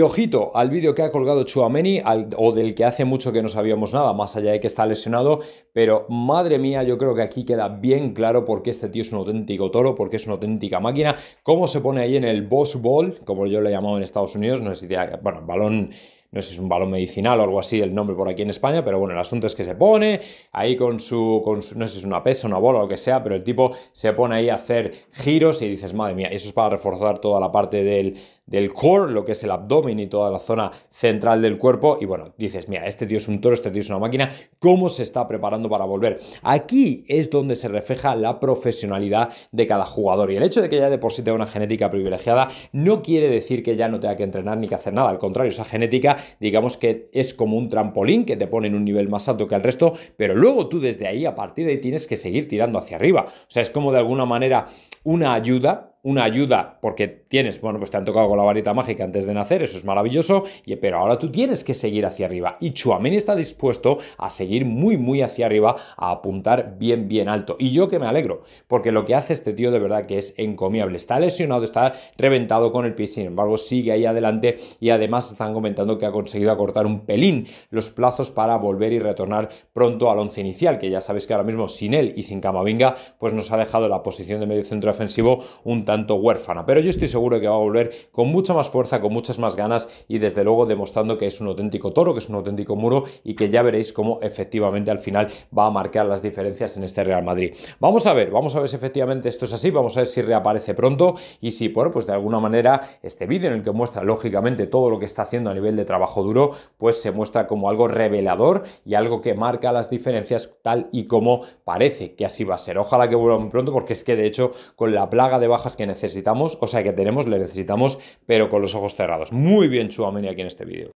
Y ojito al vídeo que ha colgado Chuameni, o del que hace mucho que no sabíamos nada, más allá de que está lesionado, pero madre mía, yo creo que aquí queda bien claro por qué este tío es un auténtico toro, por qué es una auténtica máquina, cómo se pone ahí en el boss ball, como yo le he llamado en Estados Unidos, no sé si, bueno, balón no sé si es un balón medicinal o algo así el nombre por aquí en España, pero bueno, el asunto es que se pone ahí con su, no sé si es una pesa, una bola o lo que sea, pero el tipo se pone ahí a hacer giros y dices, madre mía, eso es para reforzar toda la parte del, core, lo que es el abdomen y toda la zona central del cuerpo. Y bueno, dices, mira, este tío es un toro, este tío es una máquina, ¿cómo se está preparando para volver? Aquí es donde se refleja la profesionalidad de cada jugador. Y el hecho de que ya de por sí tenga una genética privilegiada no quiere decir que ya no tenga que entrenar ni que hacer nada. Al contrario, esa genética digamos que es como un trampolín que te pone en un nivel más alto que el resto, pero luego tú desde ahí, a partir de ahí, tienes que seguir tirando hacia arriba. O sea, es como de alguna manera una ayuda una ayuda porque tienes, bueno, pues te han tocado con la varita mágica antes de nacer, eso es maravilloso, y, pero ahora tú tienes que seguir hacia arriba. Y Chuameni está dispuesto a seguir muy, muy hacia arriba, a apuntar bien, bien alto. Y yo que me alegro, porque lo que hace este tío de verdad que es encomiable. Está lesionado, está reventado con el pie, sin embargo, sigue ahí adelante y además están comentando que ha conseguido acortar un pelín los plazos para volver y retornar pronto al once inicial, que ya sabéis que ahora mismo sin él y sin Camavinga, pues nos ha dejado la posición de medio centro defensivo un tanto tanto huérfana, pero yo estoy seguro que va a volver con mucha más fuerza, con muchas más ganas y desde luego demostrando que es un auténtico toro, que es un auténtico muro y que ya veréis cómo efectivamente al final va a marcar las diferencias en este Real Madrid. Vamos a ver, vamos a ver si efectivamente esto es así, vamos a ver si reaparece pronto y si, bueno, pues de alguna manera este vídeo en el que muestra lógicamente todo lo que está haciendo a nivel de trabajo duro, pues se muestra como algo revelador y algo que marca las diferencias tal y como parece que así va a ser. Ojalá que vuelva pronto porque es que de hecho con la plaga de bajas que necesitamos, o sea, que tenemos, le necesitamos, pero con los ojos cerrados. Muy bien Chuamenia, aquí en este vídeo.